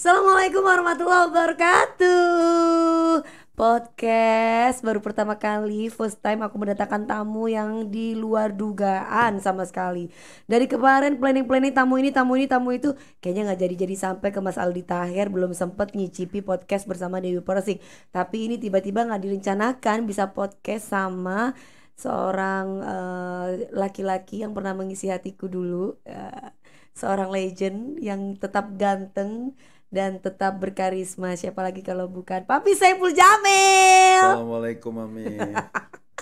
Assalamualaikum warahmatullahi wabarakatuh Podcast baru pertama kali First time aku mendatangkan tamu yang di luar dugaan sama sekali Dari kemarin planning-planning tamu ini, tamu ini, tamu itu Kayaknya gak jadi-jadi sampai ke Mas Aldi Tahir Belum sempet nyicipi podcast bersama Dewi Persik Tapi ini tiba-tiba gak direncanakan bisa podcast sama seorang eh, laki-laki uh, yang pernah mengisi hatiku dulu uh, Seorang legend yang tetap ganteng dan tetap berkarisma. Siapa lagi kalau bukan Papi Saiful Jamil. Assalamualaikum Mami.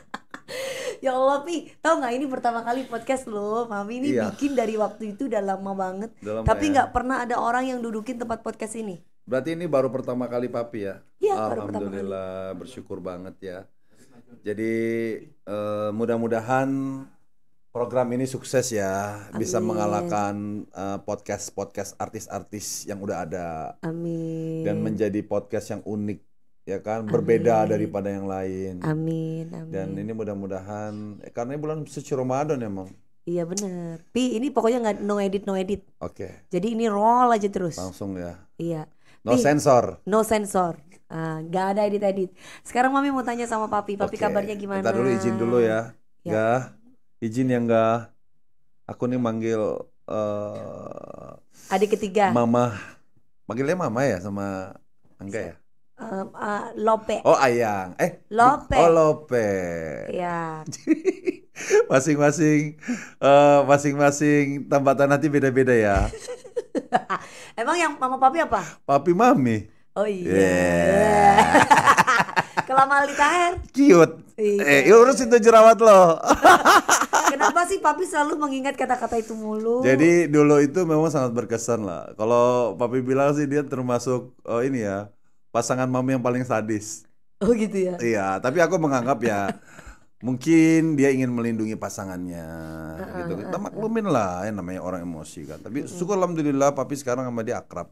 ya Allah Pi, tau gak ini pertama kali podcast lo, Mami ini iya. bikin dari waktu itu udah lama banget. Udah lama Tapi ya. nggak gak pernah ada orang yang dudukin tempat podcast ini. Berarti ini baru pertama kali Papi ya? Iya. Alhamdulillah baru bersyukur banget ya. Jadi uh, mudah-mudahan program ini sukses ya, Amin. bisa mengalahkan uh, eh, podcast-podcast artis-artis yang udah ada. Amin. Dan menjadi podcast yang unik ya kan, Amin. berbeda daripada yang lain. Amin. Amin. Dan ini mudah-mudahan eh, karena ini bulan suci Ramadan ya, Mam. Iya benar. Pi, ini pokoknya nggak no edit no edit. Oke. Okay. Jadi ini roll aja terus. Langsung ya. Iya. No Pi, sensor. No sensor. Uh, ah, gak ada edit edit. Sekarang mami mau tanya sama papi. Papi okay. kabarnya gimana? Kita dulu izin dulu ya. Ya. Gak. Ya izin yang enggak aku nih manggil uh, adik ketiga mama manggilnya mama ya sama angga ya um, uh, lope oh ayang eh lope oh lope ya masing-masing masing eh, masing-masing tambatan nanti beda-beda ya emang yang mama papi apa papi mami oh iya yeah. lama Aldi Taher. Cute. Iya. Eh, ya urusin tuh jerawat lo. Kenapa sih papi selalu mengingat kata-kata itu mulu? Jadi dulu itu memang sangat berkesan lah. Kalau papi bilang sih dia termasuk oh ini ya, pasangan mami yang paling sadis. Oh gitu ya. Iya, tapi aku menganggap ya mungkin dia ingin melindungi pasangannya uh, gitu. Kita maklumin lah yang namanya orang emosi kan. Tapi syukur alhamdulillah papi sekarang sama dia akrab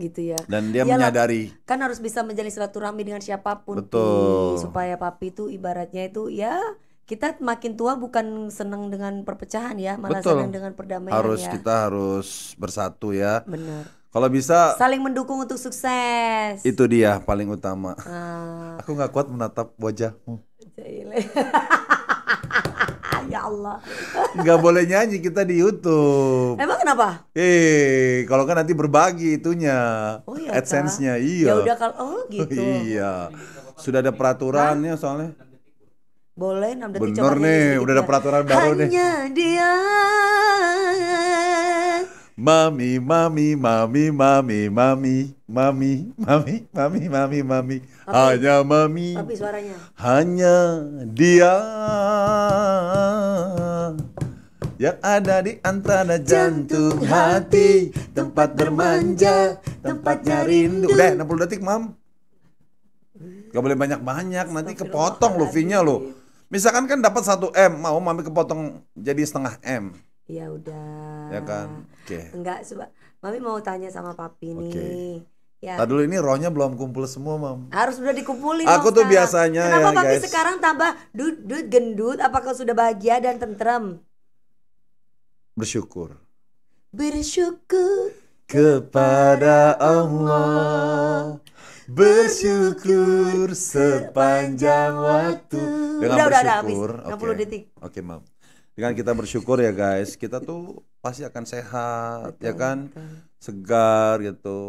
gitu ya. Dan dia Yalah, menyadari kan harus bisa menjalin silaturahmi dengan siapapun Betul. Pi, supaya papi itu ibaratnya itu ya kita makin tua bukan senang dengan perpecahan ya, malah Betul. senang dengan perdamaian harus, ya. kita harus bersatu ya. Benar. Kalau bisa saling mendukung untuk sukses. Itu dia paling utama. Uh. Aku nggak kuat menatap wajahmu. ya Allah. Gak boleh nyanyi kita di YouTube. Emang kenapa? Eh, kalau kan nanti berbagi itunya. Oh iya. AdSense-nya, iya. Ya udah kalau oh gitu. iya. Sudah ada peraturannya soalnya. Boleh 6 detik Bener nih, udah ada iya. peraturan baru nih. Hanya dia Mami, mami, mami, mami, mami, mami, mami, mami, mami, mami. Hanya mami. Tapi suaranya. Hanya dia yang ada di antara jantung, hati, tempat bermanja, tempatnya rindu. Udah 60 detik, Mam. Gak boleh banyak-banyak, nanti kepotong lo V-nya lo. Misalkan kan dapat 1 M, mau Mami kepotong jadi setengah M ya udah ya kan oke okay. enggak coba mami mau tanya sama papi okay. nih Ya. Tadi dulu ini rohnya belum kumpul semua, Mam. Harus sudah dikumpulin. Aku tuh sekarang. biasanya Kenapa ya, Kenapa papi guys. sekarang tambah dudut gendut? Apakah sudah bahagia dan tentrem? Bersyukur. Bersyukur kepada Allah. Bersyukur sepanjang waktu. Dengan udah, bersyukur. Udah, udah habis. Okay. 60 detik. Oke, okay, Mam. Ya kan kita bersyukur ya guys kita tuh pasti akan sehat ya betul, ya kan betul. segar gitu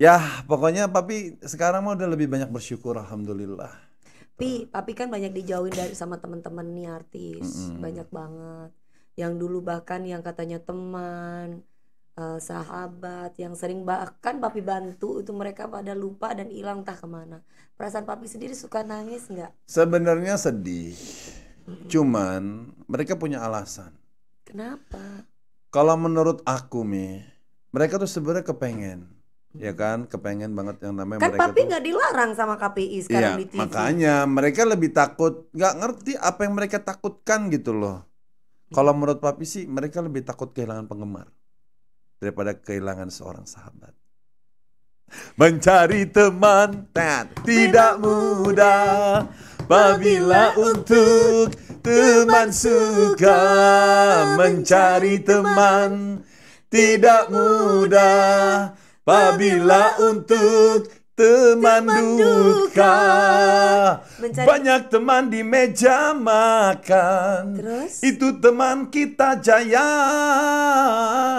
ya pokoknya papi sekarang mah udah lebih banyak bersyukur alhamdulillah tapi papi kan banyak dijauhin dari sama teman-teman nih artis mm -hmm. banyak banget yang dulu bahkan yang katanya teman uh, sahabat yang sering bahkan papi bantu itu mereka pada lupa dan hilang entah kemana perasaan papi sendiri suka nangis nggak sebenarnya sedih Cuman mereka punya alasan. Kenapa? Kalau menurut aku Mi, mereka tuh sebenarnya kepengen. Hmm. Ya kan, kepengen banget yang namanya kan mereka papi nggak dilarang sama KPI iya, sekarang iya, di TV. Makanya mereka lebih takut, nggak ngerti apa yang mereka takutkan gitu loh. Kalau menurut papi sih mereka lebih takut kehilangan penggemar daripada kehilangan seorang sahabat. Mencari teman nah, tidak mudah. Babila untuk teman suka mencari teman Tidak mudah Babila untuk Teman, teman duka, Mencari... banyak teman di meja makan. Terus? Itu teman kita jaya,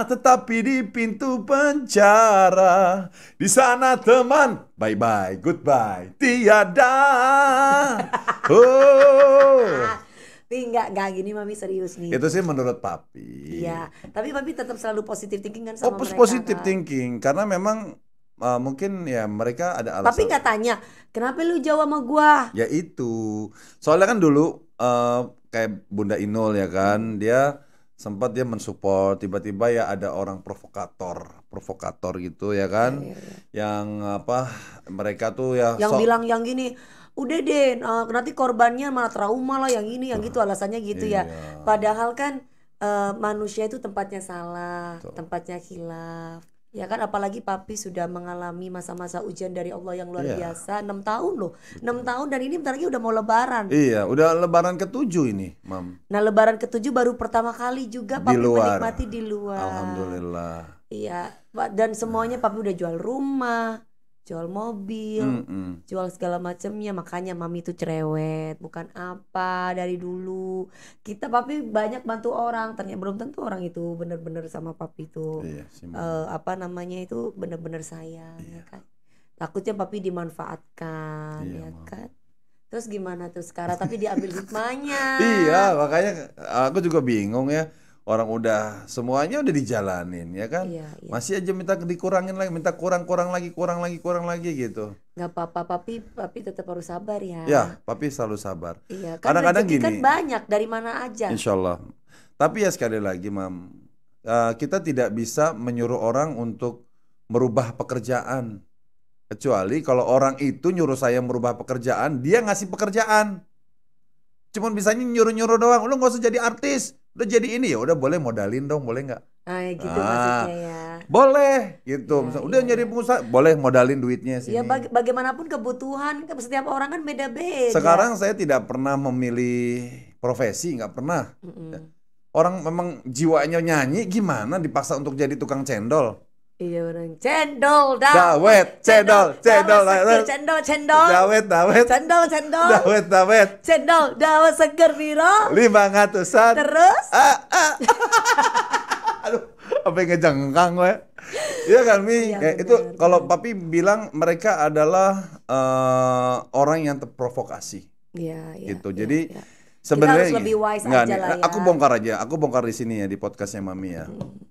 tetapi di pintu penjara. Di sana teman, bye bye, goodbye, tiada. Oh. Tapi enggak, enggak gini Mami serius nih. Itu sih menurut Papi. Iya, tapi Papi tetap selalu positive thinking kan sama oh, mereka. positive kan? thinking karena memang uh, mungkin ya mereka ada alasan. Tapi nggak tanya, kenapa lu jawab sama gua? Ya itu, soalnya kan dulu uh, kayak Bunda Inul ya kan, dia sempat dia mensupport tiba-tiba ya ada orang provokator provokator gitu ya kan ya, ya, ya. yang apa mereka tuh ya yang bilang yang gini udah deh uh, nanti korbannya malah trauma lah yang ini yang gitu alasannya gitu ya. iya. ya padahal kan uh, manusia itu tempatnya salah Tuh. tempatnya khilaf Ya kan apalagi papi sudah mengalami masa-masa ujian dari Allah yang luar yeah. biasa 6 tahun loh. Betul. tahun dan ini bentar lagi udah mau lebaran. Iya, udah lebaran ketujuh ini, Mam. Nah, lebaran ketujuh baru pertama kali juga papi di luar. menikmati di luar. Alhamdulillah. Iya, dan semuanya papi udah jual rumah jual mobil, mm -mm. jual segala macamnya. Makanya mami tuh cerewet, bukan apa dari dulu. Kita papi banyak bantu orang, ternyata belum tentu orang itu benar-benar sama papi itu iya, uh, apa namanya itu benar-benar sayang, iya. ya kan? Takutnya papi dimanfaatkan, iya, ya mama. kan? Terus gimana tuh sekarang? Tapi diambil hikmahnya. iya, makanya aku juga bingung ya orang udah semuanya udah dijalanin ya kan iya, iya. masih aja minta dikurangin lagi minta kurang kurang lagi kurang lagi kurang lagi gitu nggak apa-apa papi papi tetap harus sabar ya ya papi selalu sabar iya kan kadang-kadang kan gini kan banyak dari mana aja insyaallah tapi ya sekali lagi mam eh, kita tidak bisa menyuruh orang untuk merubah pekerjaan kecuali kalau orang itu nyuruh saya merubah pekerjaan dia ngasih pekerjaan cuman bisanya nyuruh-nyuruh doang lu nggak usah jadi artis udah jadi ini ya udah boleh modalin dong boleh nggak ah ya gitu ah, maksudnya ya boleh gitu ya, Misalnya, udah iya, nyari iya. pengusaha boleh modalin duitnya sih ya baga bagaimanapun kebutuhan kan, setiap orang kan beda beda sekarang saya tidak pernah memilih profesi nggak pernah mm -mm. orang memang jiwanya nyanyi gimana dipaksa untuk jadi tukang cendol Iya orang cendol dah. Dawet, cendol, cendol, cendol, cendol, cendol. Dawet, dawet. Cendol, cendol. Dawet, dawet. Cendol, dawet seger cendol Lima ratusan. Terus? Ah, ah. Aduh, apa ngejengkang gue? Iya kan Mi? Ya, ya, cendol itu cendol kalau papi bilang mereka adalah uh, orang yang terprovokasi. Iya, iya. Gitu. Iya, iya. Ya, Jadi ya. sebenarnya cendol cendol enggak, aja lah ya. Aku bongkar aja, aku bongkar di sini ya di podcastnya Mami ya. Hmm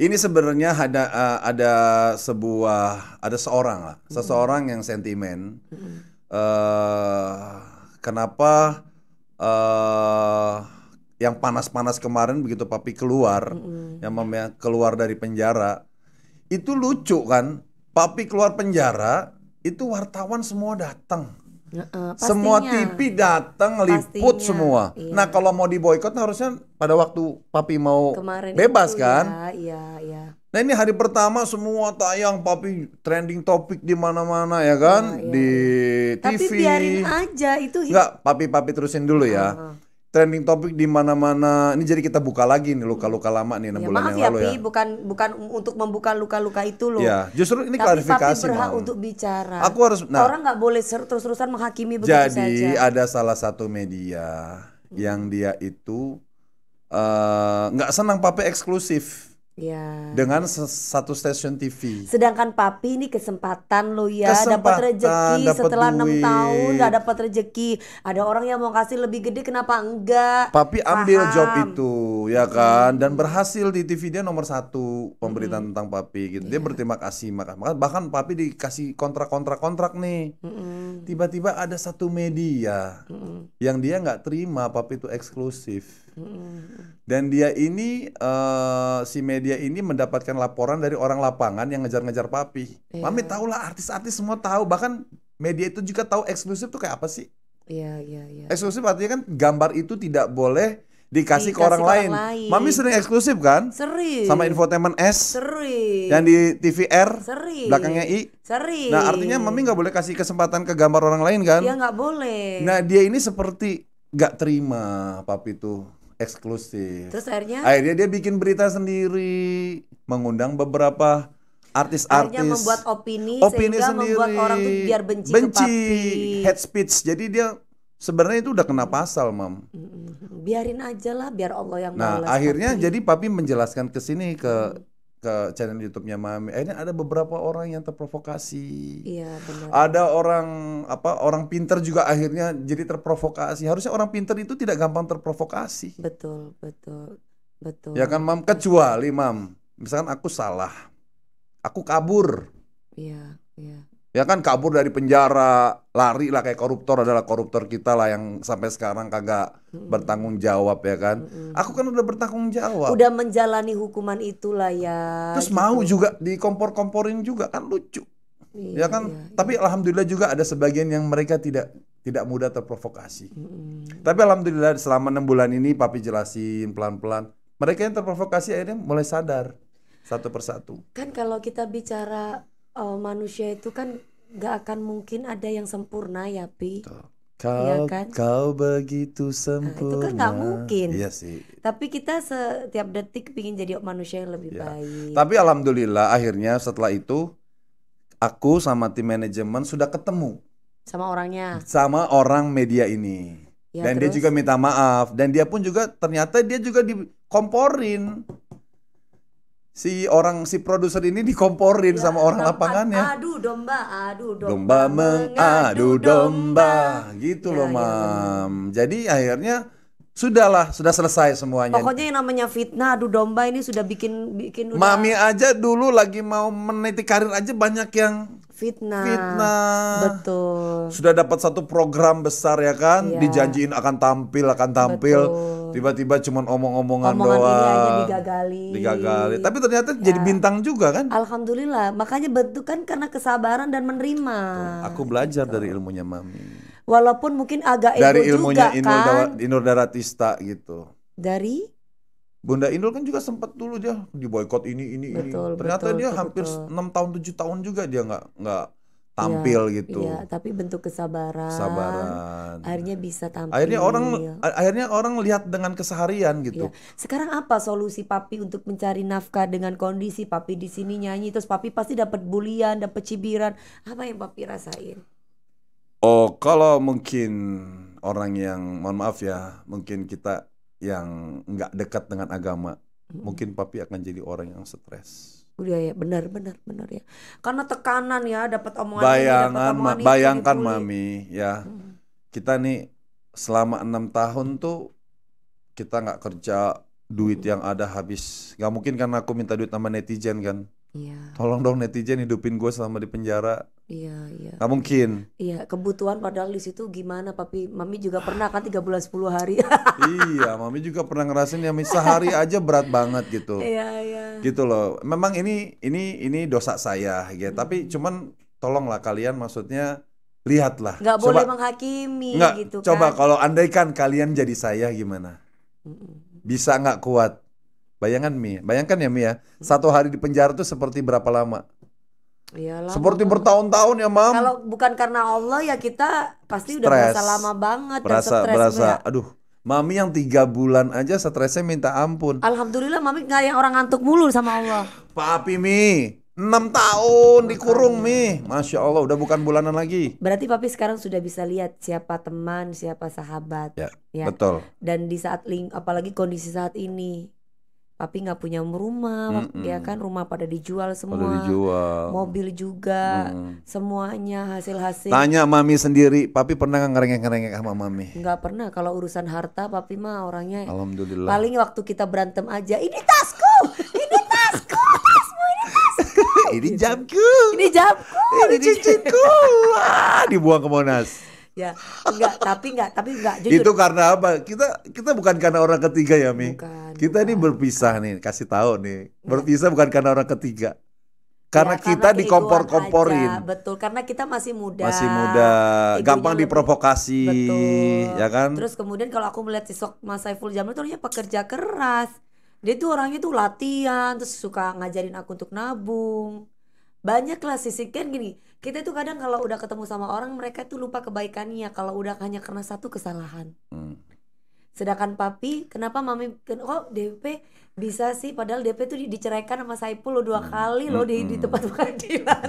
ini sebenarnya ada uh, ada sebuah ada seorang lah, hmm. seseorang yang sentimen. Hmm. Uh, kenapa uh, yang panas-panas kemarin begitu papi keluar, hmm. yang mem- keluar dari penjara, itu lucu kan? Papi keluar penjara, itu wartawan semua datang pastinya. semua TV datang liput semua. Iya. Nah kalau mau diboykot harusnya pada waktu papi mau Kemarin bebas itu, kan? Iya, iya, iya. Nah ini hari pertama semua tayang papi trending topik di mana-mana ya kan Oh, iya. di TV. Iya. Tapi biarin aja itu. Enggak, papi papi terusin dulu ya. Uh, -huh trending topik di mana-mana. Ini jadi kita buka lagi nih luka-luka lama nih enam ya, bulan maaf yang ya, lalu ya. Pi, bukan bukan untuk membuka luka-luka itu loh. Ya, justru ini Tapi klarifikasi. Tapi berhak untuk bicara. Aku harus. Nah, Orang nggak boleh terus-terusan menghakimi begitu jadi, saja. Jadi ada salah satu media yang hmm. dia itu eh, nggak uh, senang pape eksklusif Ya. Dengan satu stasiun TV. Sedangkan papi ini kesempatan lo ya dapat rezeki dapet setelah enam tahun nggak dapat rezeki. Ada orang yang mau kasih lebih gede kenapa enggak? Papi Paham. ambil job itu ya kan dan berhasil di TV dia nomor satu pemberitaan hmm. tentang papi gitu. Dia yeah. berterima kasih makan bahkan papi dikasih kontrak-kontrak kontrak nih. Tiba-tiba hmm. ada satu media yang dia nggak terima papi itu eksklusif. Dan dia ini uh, si media ini mendapatkan laporan dari orang lapangan yang ngejar-ngejar papi. Yeah. Mami tahu lah artis-artis semua tahu bahkan media itu juga tahu eksklusif tuh kayak apa sih? Iya iya iya. Eksklusif artinya kan gambar itu tidak boleh dikasih, dikasih ke orang, orang lain. lain. Mami sering eksklusif kan? Sering. Sama infotainment S. Sering. Yang di TVR. Sering. Belakangnya I. Sering. Nah artinya mami nggak boleh kasih kesempatan ke gambar orang lain kan? Iya nggak boleh. Nah dia ini seperti nggak terima papi tuh eksklusif. Terus akhirnya? Akhirnya dia bikin berita sendiri, mengundang beberapa artis-artis. Akhirnya membuat opini, opini sehingga sendiri. membuat orang tuh biar benci, benci ke Head speech. Jadi dia sebenarnya itu udah kena pasal, mam. Biarin aja lah, biar Allah yang Nah, akhirnya papi. jadi papi menjelaskan ke sini ke ke channel YouTube-nya Mami. ini ada beberapa orang yang terprovokasi. Iya, benar. Ada orang apa orang pinter juga akhirnya jadi terprovokasi. Harusnya orang pinter itu tidak gampang terprovokasi. Betul, betul. Betul. Ya kan, Mam, kecuali Mam, misalkan aku salah. Aku kabur. Iya, iya ya kan kabur dari penjara lari lah kayak koruptor adalah koruptor kita lah yang sampai sekarang kagak hmm. bertanggung jawab ya kan hmm. aku kan udah bertanggung jawab udah menjalani hukuman itulah ya terus gitu. mau juga di kompor komporin juga kan lucu iya, ya kan iya, iya. tapi alhamdulillah juga ada sebagian yang mereka tidak tidak mudah terprovokasi hmm. tapi alhamdulillah selama enam bulan ini papi jelasin pelan-pelan mereka yang terprovokasi akhirnya mulai sadar satu persatu kan kalau kita bicara uh, manusia itu kan gak akan mungkin ada yang sempurna ya pi iya Kau, ya kan? kau begitu sempurna. Nah, itu kan nggak mungkin. Iya sih. Tapi kita setiap detik ingin jadi manusia yang lebih ya. baik. Tapi alhamdulillah akhirnya setelah itu aku sama tim manajemen sudah ketemu. Sama orangnya. Sama orang media ini. Ya, dan terus? dia juga minta maaf dan dia pun juga ternyata dia juga dikomporin si orang si produser ini dikomporin ya, sama iya, orang lapangannya. aduh domba, aduh domba, domba mengadu domba, domba. gitu ya, loh, ya, Mam. Ya. Jadi akhirnya sudahlah, sudah selesai semuanya. Pokoknya yang namanya fitnah adu domba ini sudah bikin bikin udah... Mami aja dulu lagi mau meniti karir aja banyak yang fitnah. Fitnah. Betul. Sudah dapat satu program besar ya kan, iya. dijanjiin akan tampil, akan tampil. Tiba-tiba cuman omong-omongan doang. Ini aja digagali. Digagali. Tapi ternyata ya. jadi bintang juga kan? Alhamdulillah. Makanya betul kan karena kesabaran dan menerima. Betul. Aku belajar gitu. dari ilmunya mami. Walaupun mungkin agak ego juga kan. Dari ilmunya Inur Daratista gitu. Dari Bunda Indul kan juga sempat dulu dia di boykot ini ini betul, ini. Ternyata betul, dia betul, hampir enam tahun tujuh tahun juga dia nggak nggak iya, tampil ya, gitu. Iya, tapi bentuk kesabaran. Kesabaran. Akhirnya bisa tampil. Akhirnya orang akhirnya orang lihat dengan keseharian gitu. Ya. Sekarang apa solusi papi untuk mencari nafkah dengan kondisi papi di sini nyanyi terus papi pasti dapat bulian, dapat cibiran. Apa yang papi rasain? Oh, kalau mungkin orang yang mohon maaf ya, mungkin kita yang nggak dekat dengan agama, hmm. mungkin papi akan jadi orang yang stres. Iya, ya, benar benar benar ya. Karena tekanan ya dapat omongan Bayangan ini, omongan bayangkan ini, mami ya. Kita nih selama enam tahun tuh kita nggak kerja duit hmm. yang ada habis. Gak mungkin kan aku minta duit sama netizen kan. Yeah. Tolong dong netizen hidupin gue selama di penjara. Iya, iya. Gak mungkin. Iya, kebutuhan padahal di situ gimana, papi? Mami juga pernah kan tiga bulan sepuluh hari. iya, mami juga pernah ngerasain ya, misah hari aja berat banget gitu. Iya, iya. Gitu loh. Memang ini ini ini dosa saya gitu, mm. tapi cuman tolonglah kalian maksudnya lihatlah. Gak coba, boleh menghakimi gak, gitu coba kan. kalau andaikan kalian jadi saya gimana? Bisa nggak kuat? Bayangkan Mi, bayangkan ya Mi ya, hmm. satu hari di penjara itu seperti berapa lama? Iyalah, seperti bertahun-tahun ya mam. Kalau bukan karena Allah ya kita pasti stress. udah merasa lama banget. Berasa, berasa. berasa. Aduh, mami yang tiga bulan aja stresnya minta ampun. Alhamdulillah mami nggak yang orang ngantuk mulu sama Allah. Papi mi, enam tahun dikurung mi, iya. masya Allah udah bukan bulanan lagi. Berarti papi sekarang sudah bisa lihat siapa teman, siapa sahabat. Ya, ya. betul. Dan di saat link, apalagi kondisi saat ini, papi nggak punya rumah mm -mm. ya kan rumah pada dijual semua pada dijual. mobil juga mm. semuanya hasil hasil tanya mami sendiri papi pernah nggak ngerengek ngerengek sama mami nggak pernah kalau urusan harta papi mah orangnya alhamdulillah paling waktu kita berantem aja ini tasku ini tasku tasmu ini tasku ini jamku ini jamku ini, cincinku ah, dibuang ke monas ya enggak tapi enggak tapi enggak jujur. itu karena apa kita kita bukan karena orang ketiga ya mi bukan, kita ini berpisah nih kasih tahu nih ya. berpisah bukan karena orang ketiga karena, ya, kita karena dikompor-komporin betul karena kita masih muda masih muda gampang lebih, diprovokasi betul. ya kan terus kemudian kalau aku melihat sosok Mas Saiful Jamil tuh pekerja keras dia tuh orangnya tuh latihan terus suka ngajarin aku untuk nabung banyak lah sisi kan gini kita tuh kadang kalau udah ketemu sama orang mereka tuh lupa kebaikannya kalau udah hanya karena satu kesalahan hmm. sedangkan papi kenapa mami kok oh, DP bisa sih padahal DP tuh diceraikan sama Saipul lo dua hmm. kali lo di, di hmm. tempat pengadilan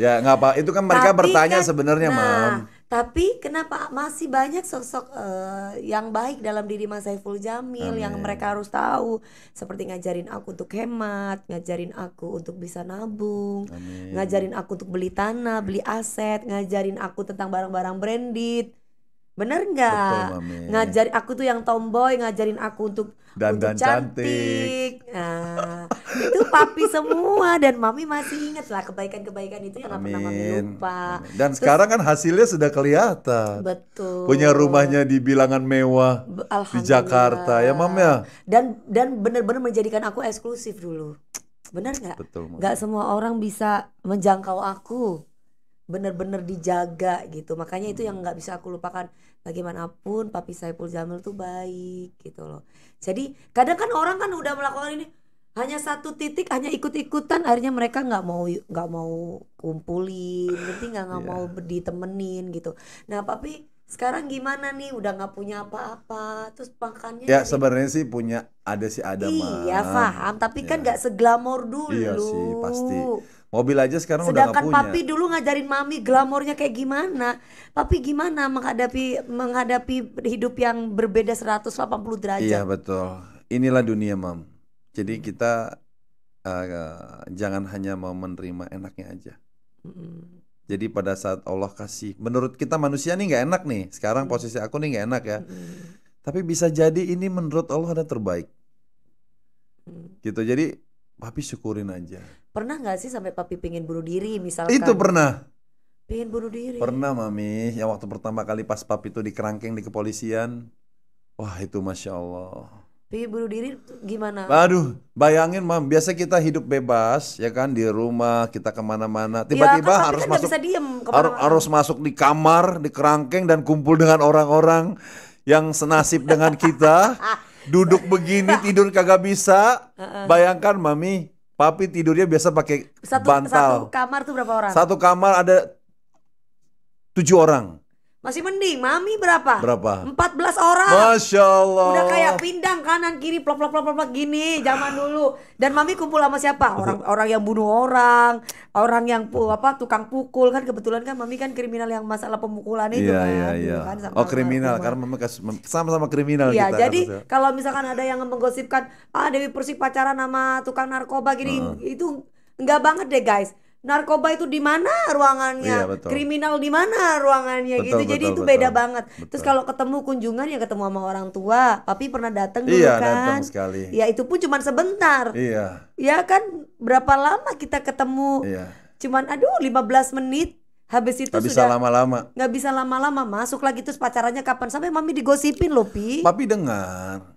ya nggak apa itu kan mereka Tapi bertanya kan, sebenarnya nah, mam tapi kenapa masih banyak sosok uh, yang baik dalam diri Mas Saiful Jamil Amin. yang mereka harus tahu seperti ngajarin aku untuk hemat, ngajarin aku untuk bisa nabung, Amin. ngajarin aku untuk beli tanah, beli aset, ngajarin aku tentang barang-barang branded. Bener nggak? Ngajarin aku tuh yang tomboy, ngajarin aku untuk dan dan cantik. cantik. Nah, papi semua dan mami masih ingat lah kebaikan-kebaikan itu yang gak mami lupa. Amin. Dan Terus, sekarang kan hasilnya sudah kelihatan. Betul. Punya rumahnya di bilangan mewah di Jakarta ya mam ya. Dan dan benar-benar menjadikan aku eksklusif dulu. Benar nggak? Betul. Gak semua orang bisa menjangkau aku Benar-benar dijaga gitu makanya itu yang hmm. nggak bisa aku lupakan bagaimanapun papi Saiful Jamil tuh baik gitu loh jadi kadang kan orang kan udah melakukan ini hanya satu titik hanya ikut-ikutan akhirnya mereka nggak mau nggak mau kumpulin berarti nggak nggak iya. mau ditemenin gitu nah tapi sekarang gimana nih udah nggak punya apa-apa terus makannya ya jadi... sebenarnya sih punya ada sih ada iya mah. paham tapi yeah. kan iya. nggak seglamor dulu iya sih pasti mobil aja sekarang sedangkan udah gak punya papi dulu ngajarin mami glamornya kayak gimana papi gimana menghadapi menghadapi hidup yang berbeda 180 derajat iya betul inilah dunia mam jadi kita uh, jangan hanya mau menerima enaknya aja. Hmm. Jadi pada saat Allah kasih, menurut kita manusia nih nggak enak nih. Sekarang posisi aku nih nggak enak ya. Hmm. Tapi bisa jadi ini menurut Allah ada terbaik. Hmm. Gitu. Jadi papi syukurin aja. Pernah nggak sih sampai papi pengen bunuh diri misalnya? Itu pernah. Pengen bunuh diri. Pernah mami, yang waktu pertama kali pas papi itu di kerangkeng di kepolisian. Wah itu masya Allah Pipi bunuh diri gimana? Aduh, bayangin mam, biasa kita hidup bebas ya kan di rumah kita kemana-mana. Iya, Tiba-tiba ya, harus kan masuk, bisa diem harus, harus masuk di kamar, di kerangkeng dan kumpul dengan orang-orang yang senasib dengan kita. Duduk begini tidur kagak bisa. Bayangkan mami, papi tidurnya biasa pakai satu, bantal. Satu kamar tuh berapa orang? Satu kamar ada tujuh orang. Masih mending, mami berapa? Berapa? 14 orang. Masya Allah. Udah kayak pindang kanan kiri plop plop plop plop gini zaman dulu. Dan mami kumpul sama siapa? Orang orang yang bunuh orang, orang yang apa tukang pukul kan kebetulan kan mami kan kriminal yang masalah pemukulan itu yeah, kan. Iya iya iya. Oh kriminal karena mami sama-sama kriminal Iya, jadi kan, kalau misalkan ada yang menggosipkan ah Dewi Persik pacaran sama tukang narkoba gini uh. itu enggak banget deh guys narkoba itu di mana ruangannya, iya, kriminal di mana ruangannya betul, gitu. Jadi betul, itu beda betul, banget. Betul. Terus kalau ketemu kunjungan ya ketemu sama orang tua, papi pernah datang dulu iya, kan. Iya, sekali. Ya itu pun cuma sebentar. Iya. Ya kan berapa lama kita ketemu? Iya. Cuman aduh 15 menit Habis itu gak sudah bisa lama-lama. Gak bisa lama-lama masuk lagi terus pacarannya kapan sampai mami digosipin loh pi. Papi dengar.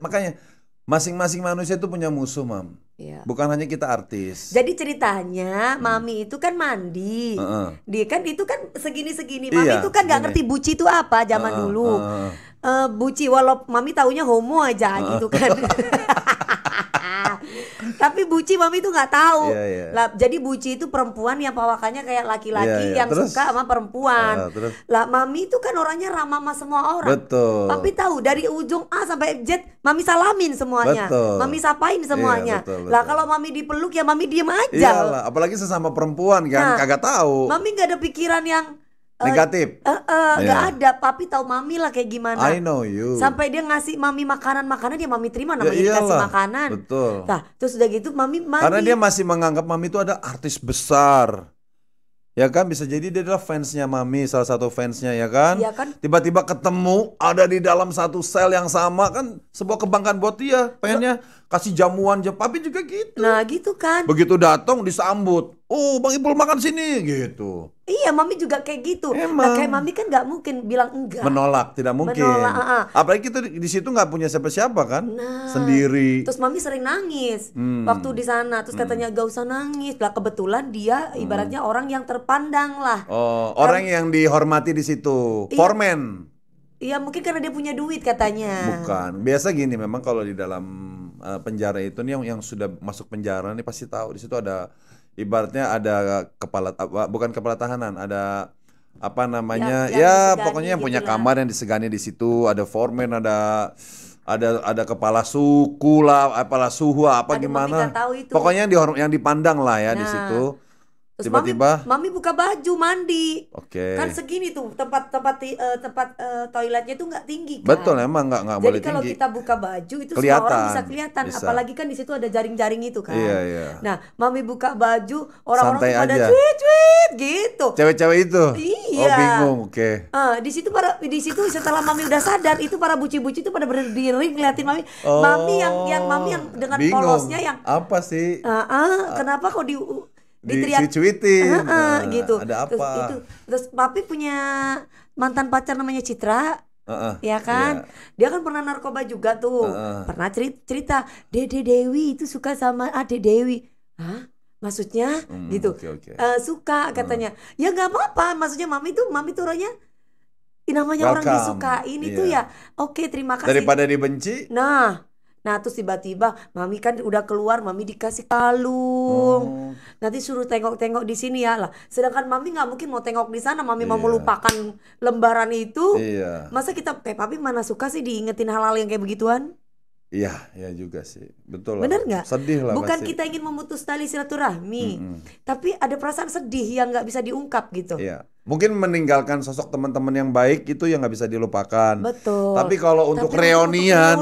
Makanya masing-masing manusia itu punya musuh mam. Iya. Bukan hanya kita artis. Jadi ceritanya hmm. mami itu kan mandi. Uh -uh. Dia kan itu kan segini-segini. Iya, mami iya, itu kan nggak ngerti buci itu apa zaman uh -uh. dulu. Uh -uh. Uh, buci walau mami taunya homo aja uh -uh. gitu kan. Tapi buci mami tuh nggak tahu. Yeah, yeah. Lah, jadi buci itu perempuan yang pawakannya kayak laki-laki yeah, yeah. yang terus, suka sama perempuan. Uh, terus. Lah mami itu kan orangnya ramah sama semua orang. Betul. tapi tahu dari ujung A sampai Z mami salamin semuanya. Betul. Mami sapain iya, semuanya. Yeah, betul, betul. Lah kalau mami dipeluk ya mami diem aja. Iyalah, apalagi sesama perempuan kan nah, kagak tahu. Mami nggak ada pikiran yang Eh, Negatif. Eh, uh, eh, uh, yeah. gak iya. ada. Papi tahu mami lah kayak gimana. I know you. Sampai dia ngasih mami makanan makanan dia mami terima namanya ya, dikasih makanan. Betul. Nah, terus udah gitu mami mami. Karena dia masih menganggap mami itu ada artis besar. Ya kan bisa jadi dia adalah fansnya mami salah satu fansnya ya kan. Iya kan. Tiba-tiba ketemu ada di dalam satu sel yang sama kan sebuah kebanggaan buat dia. Pengennya kasih jamuan aja. Papi juga gitu. Nah gitu kan. Begitu datang disambut. Oh Bang Ipul makan sini gitu. Iya, mami juga kayak gitu. Nah, Emang. Nah, kayak mami kan nggak mungkin bilang enggak. Menolak, tidak mungkin. Menolak, Apalagi kita di situ nggak punya siapa-siapa kan, nah, sendiri. Terus mami sering nangis hmm. waktu di sana. Terus hmm. katanya gak usah nangis. Lah kebetulan dia hmm. ibaratnya hmm. orang yang terpandang lah. Oh, orang yang dihormati di situ. Iya. Foreman. Iya, mungkin karena dia punya duit katanya. Bukan. Biasa gini, memang kalau di dalam eh, penjara itu nih yang yang sudah masuk penjara nih pasti tahu di situ ada ibaratnya ada kepala bukan kepala tahanan ada apa namanya yang, ya disegani, pokoknya yang punya gitu kamar yang disegani di situ ada foreman ada ada ada kepala suku lah eh, kepala suhu apa Aduh, gimana pokoknya yang di yang dipandang lah ya nah, di situ Terus tiba-tiba mami, mami buka baju mandi. Oke. Okay. Kan segini tuh tempat-tempat uh, tempat uh, toiletnya tuh nggak tinggi kan. Betul emang nggak nggak boleh tinggi. Jadi kalau kita buka baju itu kelihatan. semua orang bisa kelihatan. Bisa. Apalagi kan di situ ada jaring-jaring itu kan. Iya iya. Nah mami buka baju orang-orang tuh pada cuit-cuit gitu. Cewek-cewek itu. Iya. Oh bingung oke. Okay. Uh, di situ para di situ setelah mami udah sadar itu para buci-buci itu pada berdiri ngeliatin mami. Oh, mami yang yang mami yang dengan oh, bingung. polosnya yang. Apa sih? Uh, uh, kenapa kok di di cuitin uh, uh, gitu ada apa terus, itu terus papi punya mantan pacar namanya Citra Uh, uh, ya kan, iya. dia kan pernah narkoba juga tuh, uh, uh. pernah cerita, cerita Dede Dewi itu suka sama Ade Dewi, hah? Maksudnya hmm, gitu, okay, okay. Uh, eh, suka katanya, uh. ya nggak apa-apa, maksudnya mami tuh, mami tuh orangnya namanya Welcome. orang disukain yeah. itu iya. ya, oke okay, terima kasih. Daripada dibenci. Nah, Nah terus tiba-tiba mami kan udah keluar mami dikasih kalung. Hmm. Nanti suruh tengok-tengok di sini ya lah. Sedangkan mami nggak mungkin mau tengok di sana. Mami yeah. mau iya. melupakan lembaran itu. Yeah. Masa kita eh papi mana suka sih diingetin hal-hal yang kayak begituan? Iya, ya iya juga sih, betul. Bener nggak? Sedih lah. Bukan masih. Ya. kita ingin memutus tali silaturahmi, mm -hmm. tapi ada perasaan sedih yang nggak bisa diungkap gitu. Iya. Mungkin meninggalkan sosok teman-teman yang baik itu yang nggak bisa dilupakan. Betul. Tapi kalau untuk Tapi reunian,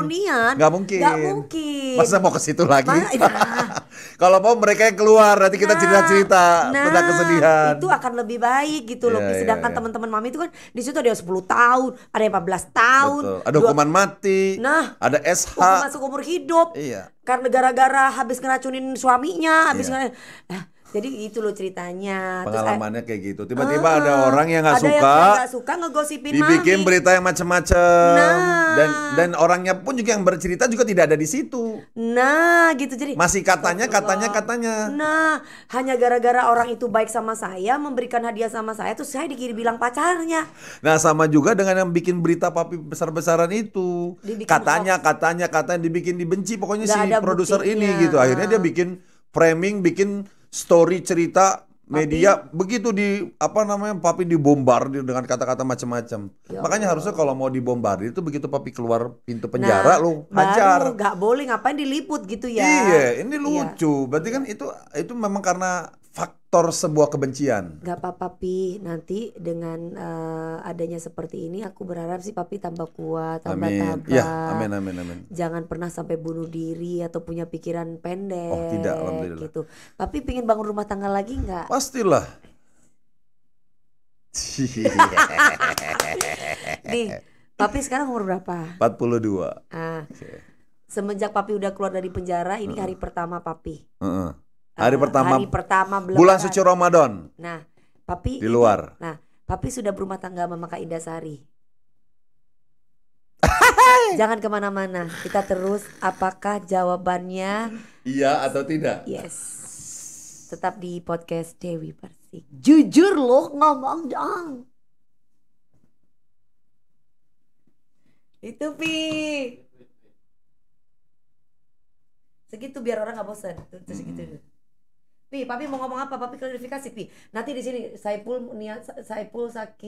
nggak mungkin. Gak mungkin. Masa mau ke situ lagi? Nah. kalau mau mereka yang keluar, nanti kita nah, cerita-cerita nah, tentang kesedihan. Itu akan lebih baik gitu loh. Yeah, iya, Sedangkan yeah, teman-teman mami itu kan di situ ada yang 10 tahun, ada yang 14 tahun, Betul. ada hukuman dua... mati. Nah, ada SH. Hukuman umur hidup. Iya. Karena gara-gara habis ngeracunin suaminya, habis yeah. ngeracunin. Nah, jadi itu loh ceritanya. Eh, Pengalamannya Terus, kayak gitu. Tiba-tiba uh, ada ah, orang yang nggak suka. Yang gak suka ngegosipin Dibikin mami. berita yang macam-macam Nah. Dan dan orangnya pun juga yang bercerita juga tidak ada di situ. Nah, gitu jadi. Masih katanya, katanya, katanya. Nah, hanya gara-gara orang itu baik sama saya, memberikan hadiah sama saya, terus saya dikiri bilang pacarnya. Nah, sama juga dengan yang bikin berita papi besar-besaran itu. Dibikin katanya, hoax. katanya, katanya dibikin dibenci. Pokoknya gak si produser ini gitu. Akhirnya dia bikin framing, bikin story cerita media Papi. begitu di apa namanya papi dibombardir dengan kata-kata macam-macam. Ya Makanya harusnya kalau mau dibombardir itu begitu papi keluar pintu penjara nah, lu hajar. nggak boleh ngapain diliput gitu ya. Iya, ini iya. lucu. Iya. Berarti kan itu itu memang karena faktor sebuah kebencian. Gak apa-apa Pi, nanti dengan uh, adanya seperti ini aku berharap sih Papi tambah kuat, tambah amin. Ya, tabah. Ya, amin amin amin. Jangan pernah sampai bunuh diri atau punya pikiran pendek. Oh, tidak alhamdulillah. Gitu. Papi pingin bangun rumah tangga lagi nggak? Pastilah. Nih, Papi sekarang umur berapa? 42. Ah. Okay. Semenjak Papi udah keluar dari penjara, ini uh -uh. hari pertama Papi. Uh -uh hari pertama hari pertama bulan, bulan suci Ramadan. Nah, papi di luar. Nah, papi sudah berumah tangga sama Kak Indah Sari. Jangan kemana-mana, kita terus. Apakah jawabannya iya atau tidak? Yes. Tetap di podcast Dewi Persik. Jujur loh ngomong dong. Itu pi. Segitu biar orang nggak bosan. Terus segitu. Hmm. Pi, papi mau ngomong apa? Papi klarifikasi, Pi. Nanti di sini saya Saiful saya Saiful sakit.